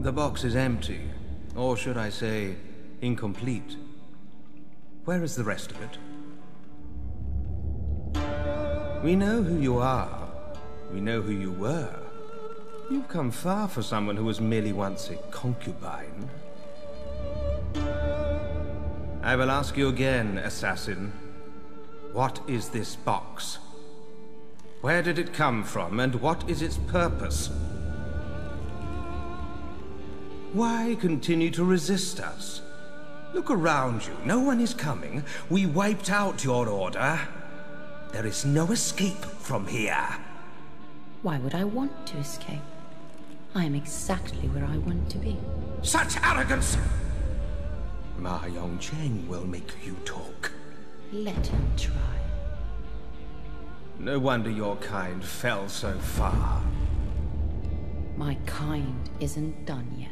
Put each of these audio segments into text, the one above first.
The box is empty, or should I say, incomplete. Where is the rest of it? We know who you are. We know who you were. You've come far for someone who was merely once a concubine. I will ask you again, assassin. What is this box? Where did it come from, and what is its purpose? Why continue to resist us? Look around you. No one is coming. We wiped out your order. There is no escape from here. Why would I want to escape? I am exactly where I want to be. Such arrogance! Ma Yongcheng will make you talk. Let him try. No wonder your kind fell so far. My kind isn't done yet.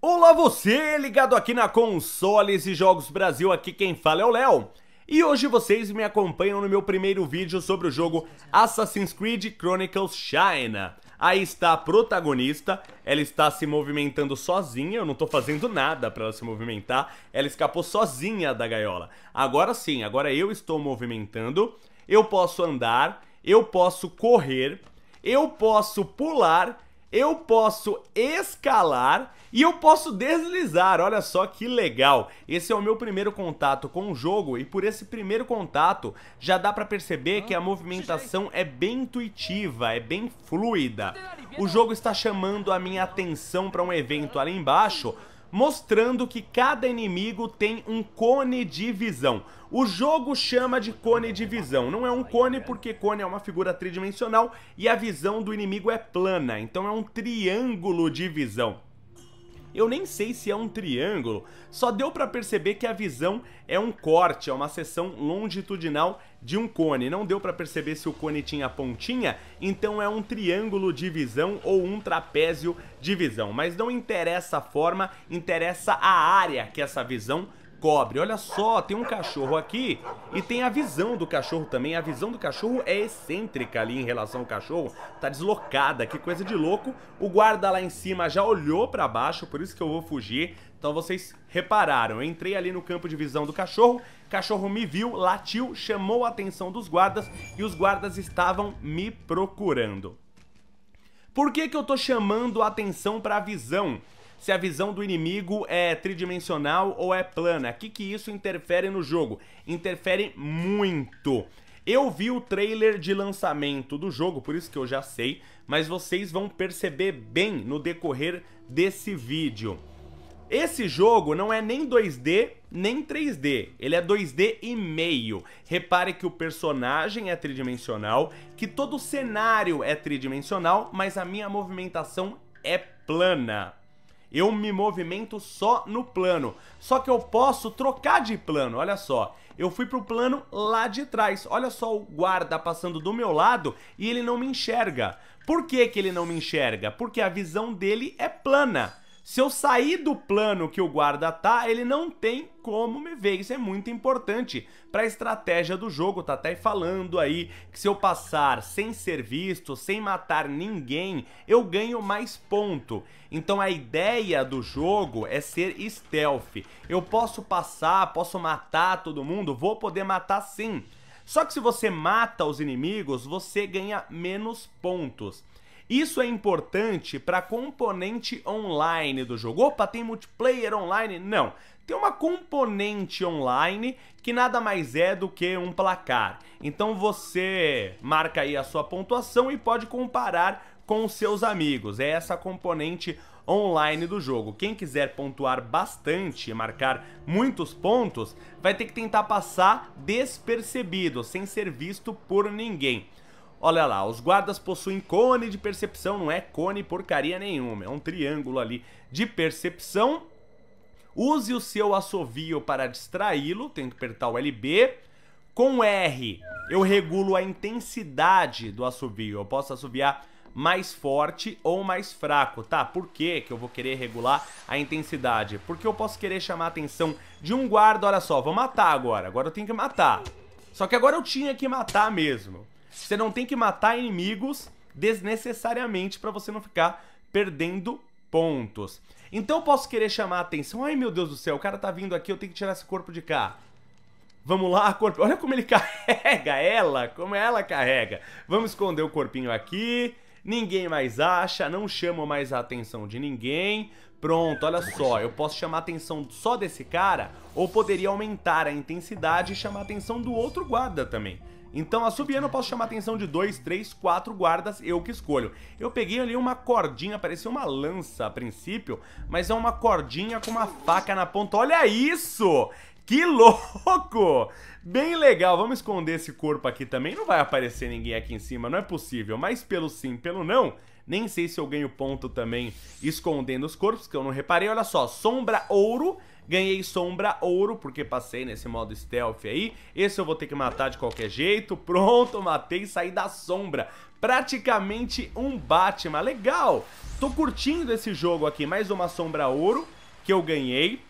Olá você ligado aqui na Consoles e Jogos Brasil, aqui quem fala é o Léo. E hoje vocês me acompanham no meu primeiro vídeo sobre o jogo Assassin's Creed Chronicles China. Aí está a protagonista, ela está se movimentando sozinha, eu não estou fazendo nada para ela se movimentar, ela escapou sozinha da gaiola. Agora sim, agora eu estou movimentando eu posso andar, eu posso correr, eu posso pular, eu posso escalar e eu posso deslizar. Olha só que legal! Esse é o meu primeiro contato com o jogo e por esse primeiro contato já dá para perceber ah, que a movimentação é bem intuitiva, é bem fluida. O jogo né? está chamando a minha atenção para um evento ali embaixo mostrando que cada inimigo tem um cone de visão. O jogo chama de cone de visão, não é um cone porque cone é uma figura tridimensional e a visão do inimigo é plana, então é um triângulo de visão eu nem sei se é um triângulo, só deu para perceber que a visão é um corte, é uma seção longitudinal de um cone. Não deu para perceber se o cone tinha pontinha, então é um triângulo de visão ou um trapézio de visão. Mas não interessa a forma, interessa a área que essa visão cobre. Olha só, tem um cachorro aqui e tem a visão do cachorro também. A visão do cachorro é excêntrica ali em relação ao cachorro. Tá deslocada, que coisa de louco. O guarda lá em cima já olhou para baixo, por isso que eu vou fugir. Então vocês repararam, eu entrei ali no campo de visão do cachorro, cachorro me viu, latiu, chamou a atenção dos guardas e os guardas estavam me procurando. Por que que eu tô chamando a atenção para a visão? se a visão do inimigo é tridimensional ou é plana. O que, que isso interfere no jogo? Interfere muito. Eu vi o trailer de lançamento do jogo, por isso que eu já sei, mas vocês vão perceber bem no decorrer desse vídeo. Esse jogo não é nem 2D nem 3D, ele é 2D e meio. Repare que o personagem é tridimensional, que todo o cenário é tridimensional, mas a minha movimentação é plana. Eu me movimento só no plano. Só que eu posso trocar de plano, olha só. Eu fui pro plano lá de trás. Olha só o guarda passando do meu lado e ele não me enxerga. Por que, que ele não me enxerga? Porque a visão dele é plana. Se eu sair do plano que o guarda tá, ele não tem como me ver. Isso é muito importante para a estratégia do jogo. Tá até falando aí que se eu passar sem ser visto, sem matar ninguém, eu ganho mais ponto. Então a ideia do jogo é ser stealth. Eu posso passar, posso matar todo mundo, vou poder matar sim. Só que se você mata os inimigos, você ganha menos pontos. Isso é importante para componente online do jogo. Opa, tem multiplayer online? Não. Tem uma componente online que nada mais é do que um placar. Então você marca aí a sua pontuação e pode comparar com os seus amigos. É essa componente online do jogo. Quem quiser pontuar bastante, marcar muitos pontos, vai ter que tentar passar despercebido, sem ser visto por ninguém. Olha lá, os guardas possuem cone de percepção, não é cone porcaria nenhuma, é um triângulo ali de percepção. Use o seu assovio para distraí-lo, tem que apertar o LB. Com R, eu regulo a intensidade do assovio, eu posso assoviar mais forte ou mais fraco, tá? Por que que eu vou querer regular a intensidade? Porque eu posso querer chamar a atenção de um guarda, olha só, vou matar agora, agora eu tenho que matar. Só que agora eu tinha que matar mesmo. Você não tem que matar inimigos desnecessariamente para você não ficar perdendo pontos. Então eu posso querer chamar a atenção. Ai meu Deus do céu, o cara tá vindo aqui, eu tenho que tirar esse corpo de cá. Vamos lá, corpo. Olha como ele carrega ela, como ela carrega. Vamos esconder o corpinho aqui. Ninguém mais acha, não chamo mais a atenção de ninguém. Pronto, olha só, eu posso chamar a atenção só desse cara ou poderia aumentar a intensidade e chamar a atenção do outro guarda também. Então, assobiando, eu posso chamar a atenção de dois, três, quatro guardas, eu que escolho. Eu peguei ali uma cordinha, parecia uma lança a princípio, mas é uma cordinha com uma faca na ponta. Olha isso! Que louco! Bem legal, vamos esconder esse corpo aqui também. Não vai aparecer ninguém aqui em cima, não é possível. Mas pelo sim, pelo não, nem sei se eu ganho ponto também escondendo os corpos, que eu não reparei. Olha só, sombra ouro Ganhei sombra ouro, porque passei nesse modo stealth aí. Esse eu vou ter que matar de qualquer jeito. Pronto, matei e saí da sombra. Praticamente um Batman. Legal! Tô curtindo esse jogo aqui. Mais uma sombra ouro que eu ganhei.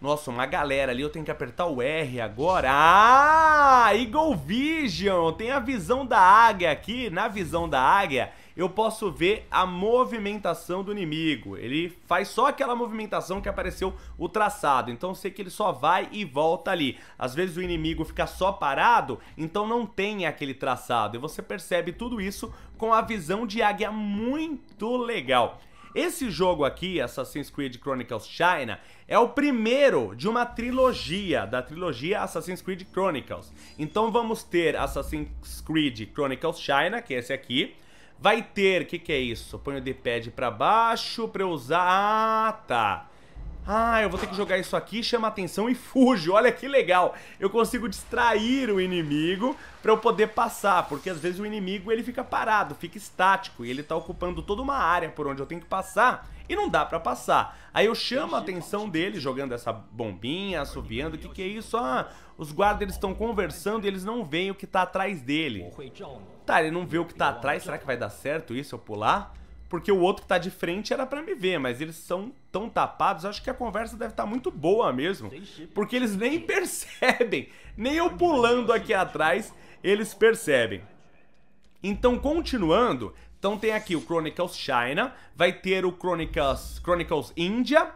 Nossa, uma galera ali, eu tenho que apertar o R agora. Ah, Eagle Vision! Tem a visão da águia aqui. Na visão da águia, eu posso ver a movimentação do inimigo. Ele faz só aquela movimentação que apareceu o traçado, então eu sei que ele só vai e volta ali. Às vezes o inimigo fica só parado, então não tem aquele traçado. E você percebe tudo isso com a visão de águia muito legal. Esse jogo aqui, Assassin's Creed Chronicles China, é o primeiro de uma trilogia, da trilogia Assassin's Creed Chronicles. Então vamos ter Assassin's Creed Chronicles China, que é esse aqui, Vai ter, o que, que é isso? Põe o D-pad pra baixo pra eu usar... Ah, tá. Ah, eu vou ter que jogar isso aqui, chama atenção e fujo. Olha que legal. Eu consigo distrair o inimigo para eu poder passar, porque às vezes o inimigo ele fica parado, fica estático e ele tá ocupando toda uma área por onde eu tenho que passar e não dá para passar. Aí eu chamo a atenção dele jogando essa bombinha, assobiando, o que que é isso? Ah, os guardas estão conversando e eles não veem o que tá atrás dele. Tá, ele não vê o que tá atrás, será que vai dar certo isso eu pular? Porque o outro que tá de frente era para me ver, mas eles são tão tapados, acho que a conversa deve estar tá muito boa mesmo. Porque eles nem percebem, nem eu pulando aqui atrás, eles percebem. Então, continuando, então tem aqui o Chronicles China, vai ter o Chronicles, Chronicles Índia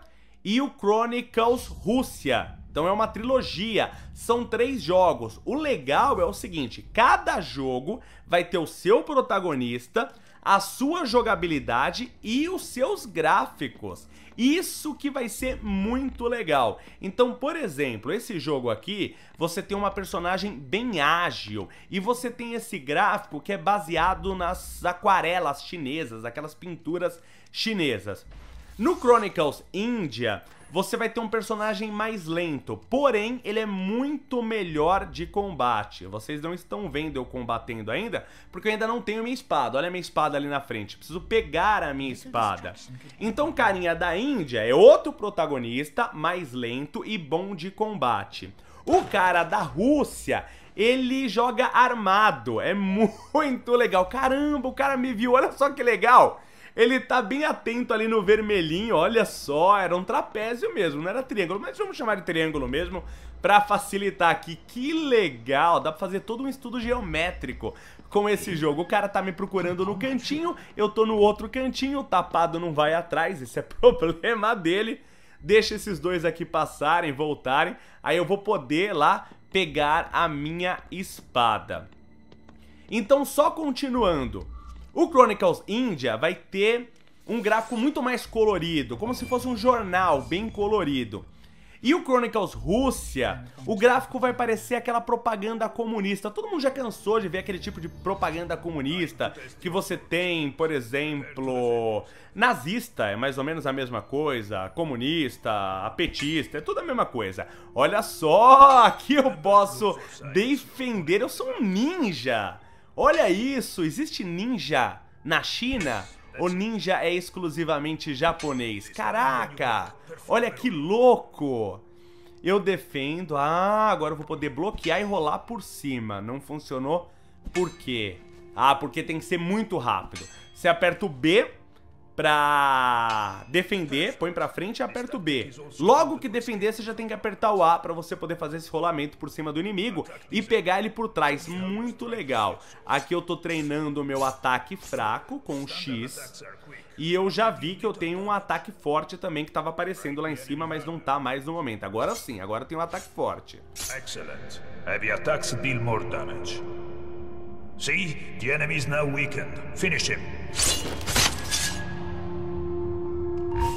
e o Chronicles Rússia. Então é uma trilogia, são três jogos. O legal é o seguinte, cada jogo vai ter o seu protagonista, a sua jogabilidade e os seus gráficos. Isso que vai ser muito legal. Então, por exemplo, esse jogo aqui, você tem uma personagem bem ágil e você tem esse gráfico que é baseado nas aquarelas chinesas, aquelas pinturas chinesas. No Chronicles India, você vai ter um personagem mais lento, porém ele é muito melhor de combate. Vocês não estão vendo eu combatendo ainda, porque eu ainda não tenho minha espada. Olha a minha espada ali na frente, preciso pegar a minha espada. Então carinha da Índia é outro protagonista, mais lento e bom de combate. O cara da Rússia ele joga armado. É muito legal. Caramba, o cara me viu. Olha só que legal. Ele tá bem atento ali no vermelhinho, olha só, era um trapézio mesmo, não era triângulo, mas vamos chamar de triângulo mesmo para facilitar aqui. Que legal, dá para fazer todo um estudo geométrico com esse jogo. O cara tá me procurando no cantinho, eu tô no outro cantinho, o tapado não vai atrás, esse é problema dele. Deixa esses dois aqui passarem, voltarem, aí eu vou poder lá pegar a minha espada. Então, só continuando, o Chronicles India vai ter um gráfico muito mais colorido, como se fosse um jornal bem colorido. E o Chronicles Rússia, ah, o gráfico vai parecer aquela propaganda comunista. Todo mundo já cansou de ver aquele tipo de propaganda comunista ah, que você tem, por exemplo, nazista, é mais ou menos a mesma coisa, comunista, apetista, é tudo a mesma coisa. Olha só, aqui eu posso defender, eu sou um ninja. Olha isso, existe ninja na China? O ninja é exclusivamente japonês. Caraca! Olha que louco! Eu defendo... Ah, agora eu vou poder bloquear e rolar por cima. Não funcionou. Por quê? Ah, porque tem que ser muito rápido. Você aperta o B, pra defender, põe pra frente e aperta o B. Logo que defender, você já tem que apertar o A pra você poder fazer esse rolamento por cima do inimigo e pegar ele por trás. Muito legal. Aqui eu tô treinando o meu ataque fraco com o X. E eu já vi que eu tenho um ataque forte também que tava aparecendo lá em cima, mas não tá mais no momento. Agora sim, agora tem um ataque forte. Excellent. Heavy attacks deal more damage. See? The is now weakened. Finish him.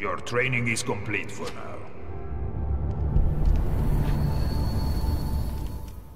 Your training is complete for now.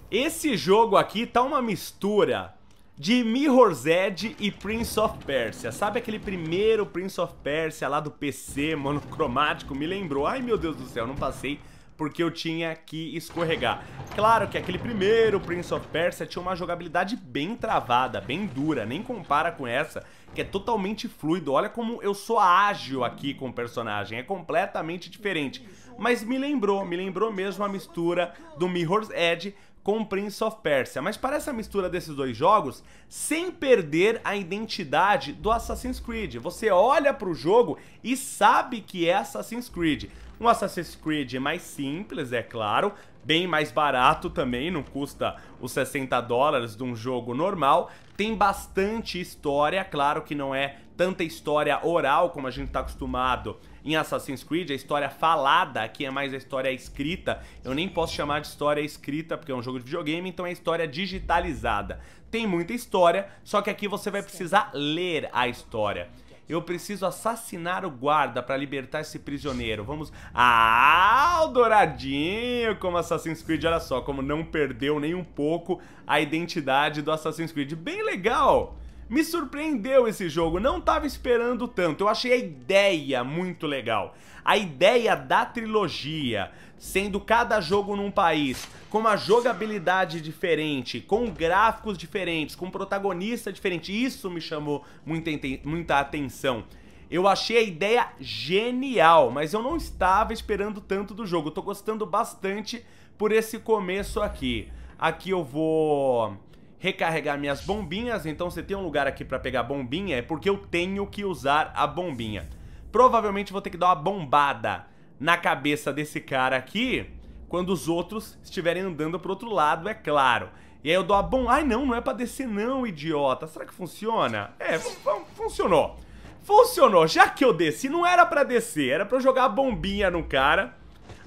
Esse jogo aqui tá uma mistura de Mirror's Edge e Prince of Persia. Sabe aquele primeiro Prince of Persia lá do PC monocromático? Me lembrou. Ai meu Deus do céu, não passei porque eu tinha que escorregar. Claro que aquele primeiro Prince of Persia tinha uma jogabilidade bem travada, bem dura, nem compara com essa, que é totalmente fluido. Olha como eu sou ágil aqui com o personagem, é completamente diferente. Mas me lembrou, me lembrou mesmo a mistura do Mirror's Edge com Prince of Persia, mas parece a mistura desses dois jogos sem perder a identidade do Assassin's Creed. Você olha para o jogo e sabe que é Assassin's Creed. Um Assassin's Creed mais simples, é claro, bem mais barato também, não custa os 60 dólares de um jogo normal. Tem bastante história, claro que não é tanta história oral como a gente está acostumado em Assassin's Creed, a história falada, aqui é mais a história escrita. Eu nem posso chamar de história escrita, porque é um jogo de videogame, então é história digitalizada. Tem muita história, só que aqui você vai precisar ler a história. Eu preciso assassinar o guarda para libertar esse prisioneiro. Vamos. Ah, o douradinho como Assassin's Creed. Olha só, como não perdeu nem um pouco a identidade do Assassin's Creed. Bem legal! Me surpreendeu esse jogo, não tava esperando tanto. Eu achei a ideia muito legal. A ideia da trilogia, sendo cada jogo num país, com uma jogabilidade diferente, com gráficos diferentes, com protagonista diferente, isso me chamou muita, muita atenção. Eu achei a ideia genial, mas eu não estava esperando tanto do jogo. Eu tô gostando bastante por esse começo aqui. Aqui eu vou recarregar minhas bombinhas, então se tem um lugar aqui pra pegar bombinha é porque eu tenho que usar a bombinha. Provavelmente vou ter que dar uma bombada na cabeça desse cara aqui quando os outros estiverem andando pro outro lado, é claro. E aí eu dou a bom... Ai, não, não é pra descer não, idiota. Será que funciona? É, fun funcionou. Funcionou. Já que eu desci, não era pra descer. Era pra eu jogar a bombinha no cara.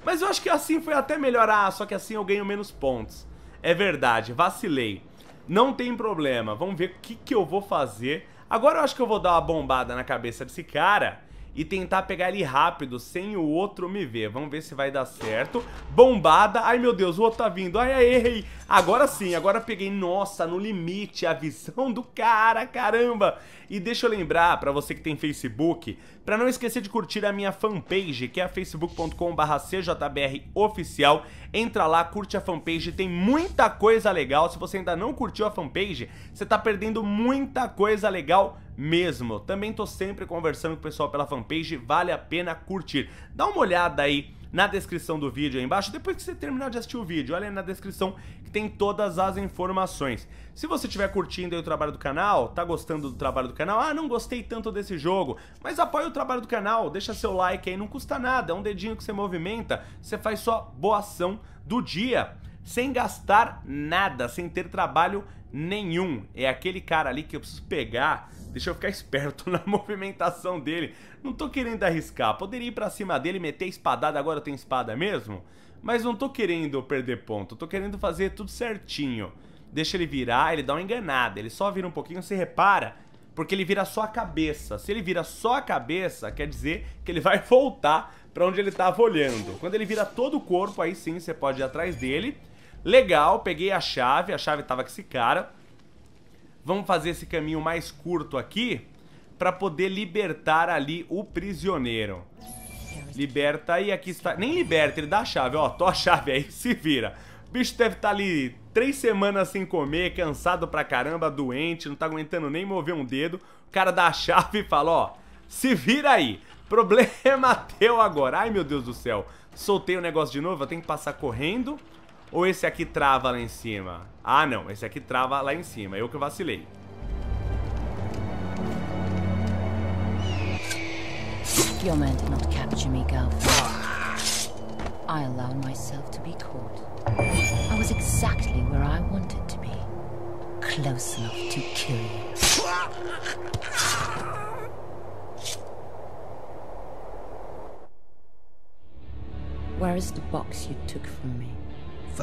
Mas eu acho que assim foi até melhorar, só que assim eu ganho menos pontos. É verdade, vacilei. Não tem problema, vamos ver o que, que eu vou fazer. Agora eu acho que eu vou dar uma bombada na cabeça desse cara e tentar pegar ele rápido, sem o outro me ver. Vamos ver se vai dar certo. Bombada. Ai, meu Deus, o outro tá vindo. Ai, ai, errei. Agora sim, agora peguei, nossa, no limite, a visão do cara, caramba. E deixa eu lembrar, pra você que tem Facebook, pra não esquecer de curtir a minha fanpage, que é facebook.com.br cjbroficial. Entra lá, curte a fanpage, tem muita coisa legal. Se você ainda não curtiu a fanpage, você tá perdendo muita coisa legal mesmo. Também tô sempre conversando com o pessoal pela fanpage, vale a pena curtir. Dá uma olhada aí na descrição do vídeo aí embaixo, depois que você terminar de assistir o vídeo, olha aí na descrição que tem todas as informações. Se você estiver curtindo o trabalho do canal, tá gostando do trabalho do canal, ah, não gostei tanto desse jogo, mas apoia o trabalho do canal, deixa seu like aí, não custa nada, é um dedinho que você movimenta, você faz sua boa ação do dia sem gastar nada, sem ter trabalho nenhum. É aquele cara ali que eu preciso pegar. Deixa eu ficar esperto na movimentação dele. Não tô querendo arriscar. Poderia ir pra cima dele, meter espadada. Agora eu tenho espada mesmo? Mas não tô querendo perder ponto. Tô querendo fazer tudo certinho. Deixa ele virar, ele dá uma enganada. Ele só vira um pouquinho, você repara. Porque ele vira só a cabeça. Se ele vira só a cabeça, quer dizer que ele vai voltar pra onde ele tava olhando. Quando ele vira todo o corpo, aí sim você pode ir atrás dele Legal, peguei a chave, a chave tava com esse cara. Vamos fazer esse caminho mais curto aqui para poder libertar ali o prisioneiro. Liberta aí, aqui está... Nem liberta, ele dá a chave, ó. Tô a chave aí, se vira. O bicho deve estar tá ali três semanas sem comer, cansado pra caramba, doente, não tá aguentando nem mover um dedo. O cara dá a chave e fala, ó, se vira aí. Problema teu agora. Ai, meu Deus do céu. Soltei o negócio de novo, eu tenho que passar correndo. Ou esse aqui trava lá em cima? Ah, não. Esse aqui trava lá em cima. Eu que vacilei. Your men did not capture me, Galvin. I allowed myself to be caught. I was exactly where I wanted to be. Close enough to kill you. Where is the box you took from me?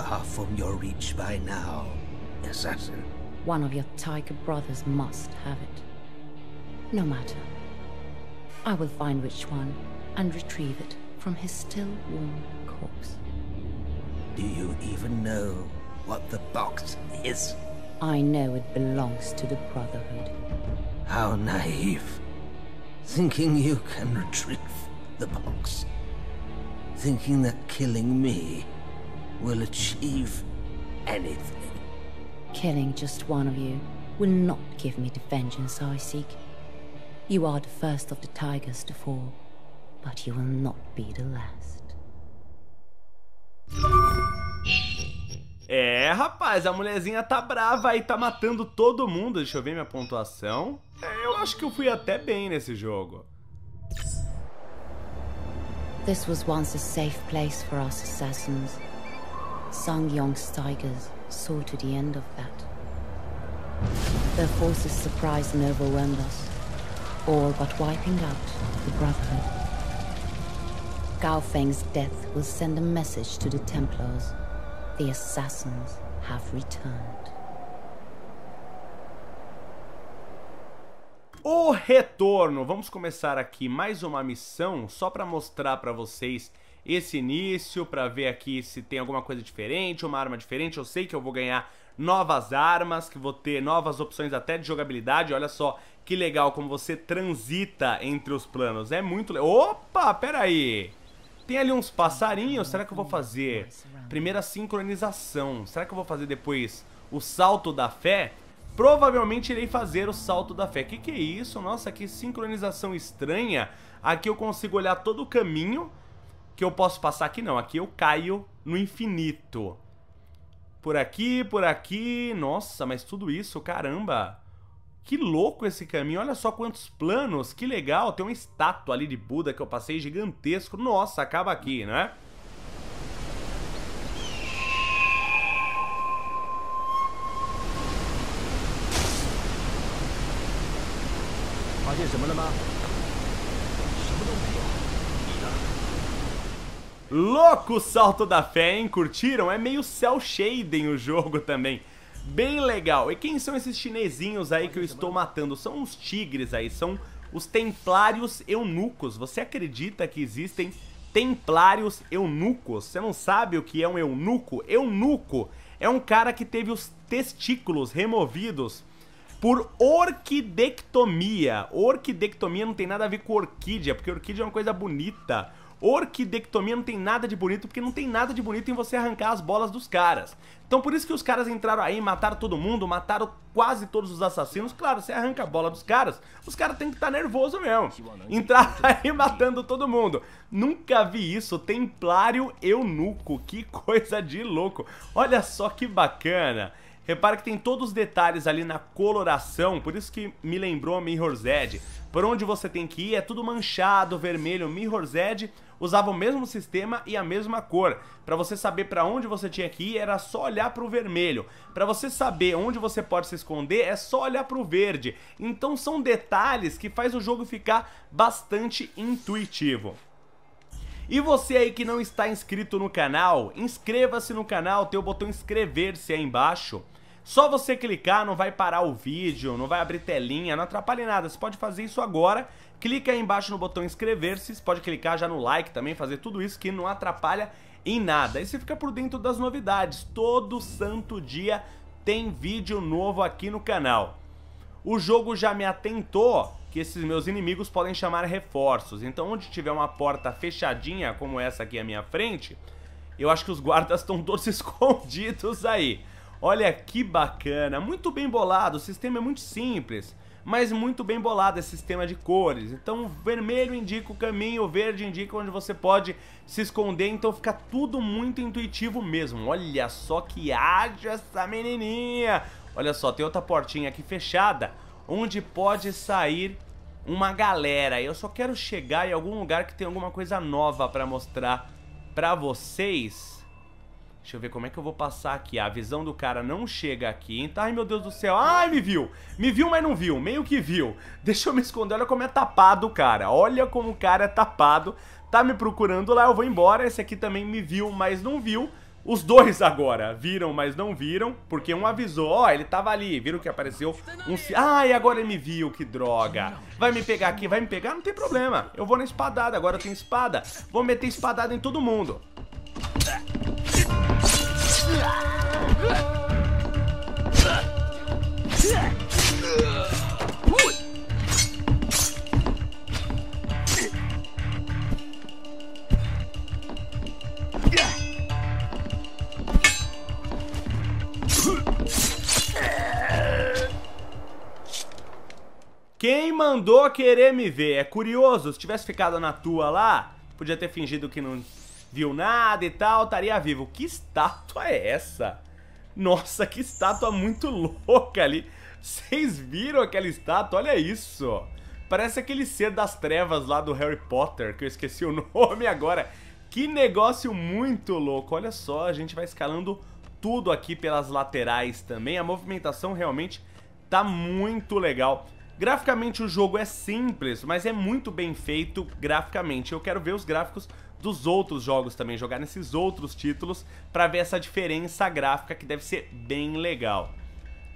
far from your reach by now, assassin. One of your tiger brothers must have it. No matter. I will find which one and retrieve it from his still warm corpse. Do you even know what the box is? I know it belongs to the Brotherhood. How naive. Thinking you can retrieve the box. Thinking that killing me will achieve anything. Killing just one of you will not give me the vengeance I seek. You are the first of the tigers to fall, but you will not be the last. É, rapaz, a mulherzinha tá brava e tá matando todo mundo. Deixa eu ver minha pontuação. É, eu acho que eu fui até bem nesse jogo. This was once a safe place for us assassins. Sang Yong's tigers saw to the end of that. Their forces surprised and overwhelmed us, all but wiping out the Brotherhood. Gao Feng's death will send a message to the Templars. The assassins have returned. O retorno! Vamos começar aqui mais uma missão só para mostrar para vocês esse início para ver aqui se tem alguma coisa diferente, uma arma diferente. Eu sei que eu vou ganhar novas armas, que vou ter novas opções até de jogabilidade. Olha só que legal como você transita entre os planos. É muito legal. Opa, peraí. Tem ali uns passarinhos. Será que eu vou fazer primeira sincronização? Será que eu vou fazer depois o salto da fé? Provavelmente irei fazer o salto da fé. O que, que é isso? Nossa, que sincronização estranha. Aqui eu consigo olhar todo o caminho que eu posso passar aqui não. Aqui eu caio no infinito. Por aqui, por aqui. Nossa, mas tudo isso, caramba. Que louco esse caminho. Olha só quantos planos. Que legal. Tem uma estátua ali de Buda que eu passei gigantesco. Nossa, acaba aqui, né? Olha, Louco salto da fé, hein? Curtiram? É meio cel shading o jogo também. Bem legal. E quem são esses chinesinhos aí que eu estou matando? São os tigres aí, são os templários eunucos. Você acredita que existem templários eunucos? Você não sabe o que é um eunuco? Eunuco é um cara que teve os testículos removidos por orquidectomia. Orquidectomia não tem nada a ver com orquídea, porque orquídea é uma coisa bonita. Orquidectomia não tem nada de bonito, porque não tem nada de bonito em você arrancar as bolas dos caras. Então por isso que os caras entraram aí, mataram todo mundo, mataram quase todos os assassinos. Claro, você arranca a bola dos caras, os caras têm que estar tá nervoso mesmo. Entrar aí matando todo mundo. Nunca vi isso, templário eunuco, que coisa de louco. Olha só que bacana. Repara que tem todos os detalhes ali na coloração, por isso que me lembrou a Mirror's Edge. Por onde você tem que ir é tudo manchado, vermelho, Mirror's Edge usava o mesmo sistema e a mesma cor. Para você saber para onde você tinha que ir era só olhar para o vermelho. Para você saber onde você pode se esconder é só olhar para o verde. Então são detalhes que faz o jogo ficar bastante intuitivo. E você aí que não está inscrito no canal, inscreva-se no canal, tem o botão inscrever-se aí embaixo. Só você clicar, não vai parar o vídeo, não vai abrir telinha, não atrapalha nada. Você pode fazer isso agora. Clica aí embaixo no botão inscrever-se, pode clicar já no like também, fazer tudo isso que não atrapalha em nada. E você fica por dentro das novidades. Todo santo dia tem vídeo novo aqui no canal. O jogo já me atentou que esses meus inimigos podem chamar reforços. Então, onde tiver uma porta fechadinha, como essa aqui à minha frente, eu acho que os guardas estão todos escondidos aí. Olha que bacana, muito bem bolado, o sistema é muito simples, mas muito bem bolado esse sistema de cores. Então, vermelho indica o caminho, o verde indica onde você pode se esconder, então fica tudo muito intuitivo mesmo. Olha só que ágil essa menininha! Olha só, tem outra portinha aqui fechada, onde pode sair uma galera. Eu só quero chegar em algum lugar que tem alguma coisa nova para mostrar para vocês. Deixa eu ver como é que eu vou passar aqui. A visão do cara não chega aqui. Então, ai, meu Deus do céu. Ai, me viu. Me viu, mas não viu. Meio que viu. Deixa eu me esconder. Olha como é tapado o cara. Olha como o cara é tapado. Tá me procurando lá, eu vou embora. Esse aqui também me viu, mas não viu. Os dois agora viram, mas não viram, porque um avisou, ó, oh, ele tava ali, viram que apareceu um... Ai, agora ele me viu, que droga. Vai me pegar aqui, vai me pegar? Não tem problema. Eu vou na espadada, agora eu tenho espada. Vou meter espadada em todo mundo. Quem mandou querer me ver? É curioso, se tivesse ficado na tua lá, podia ter fingido que não viu nada e tal, estaria vivo. Que estátua é essa? Nossa, que estátua muito louca ali. Vocês viram aquela estátua? Olha isso. Parece aquele ser das trevas lá do Harry Potter, que eu esqueci o nome agora. Que negócio muito louco. Olha só, a gente vai escalando tudo aqui pelas laterais também. A movimentação realmente tá muito legal. Graficamente o jogo é simples, mas é muito bem feito graficamente. Eu quero ver os gráficos dos outros jogos também, jogar nesses outros títulos para ver essa diferença gráfica que deve ser bem legal.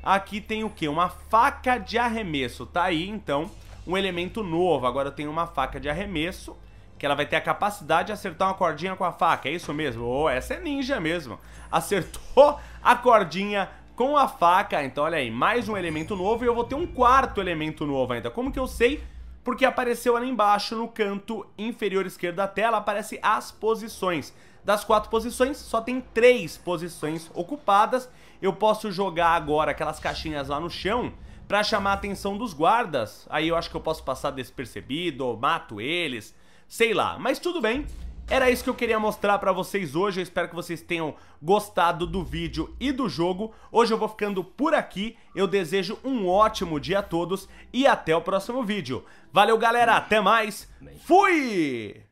Aqui tem o que? Uma faca de arremesso, tá aí então um elemento novo, agora eu tenho uma faca de arremesso que ela vai ter a capacidade de acertar uma cordinha com a faca, é isso mesmo? Oh, essa é ninja mesmo, acertou a cordinha com a faca, então olha aí, mais um elemento novo e eu vou ter um quarto elemento novo ainda, como que eu sei porque apareceu ali embaixo no canto inferior esquerdo da tela, aparece as posições. Das quatro posições, só tem três posições ocupadas. Eu posso jogar agora aquelas caixinhas lá no chão para chamar a atenção dos guardas. Aí eu acho que eu posso passar despercebido, mato eles, sei lá. Mas tudo bem, era isso que eu queria mostrar pra vocês hoje, eu espero que vocês tenham gostado do vídeo e do jogo. Hoje eu vou ficando por aqui, eu desejo um ótimo dia a todos e até o próximo vídeo. Valeu galera, até mais, fui!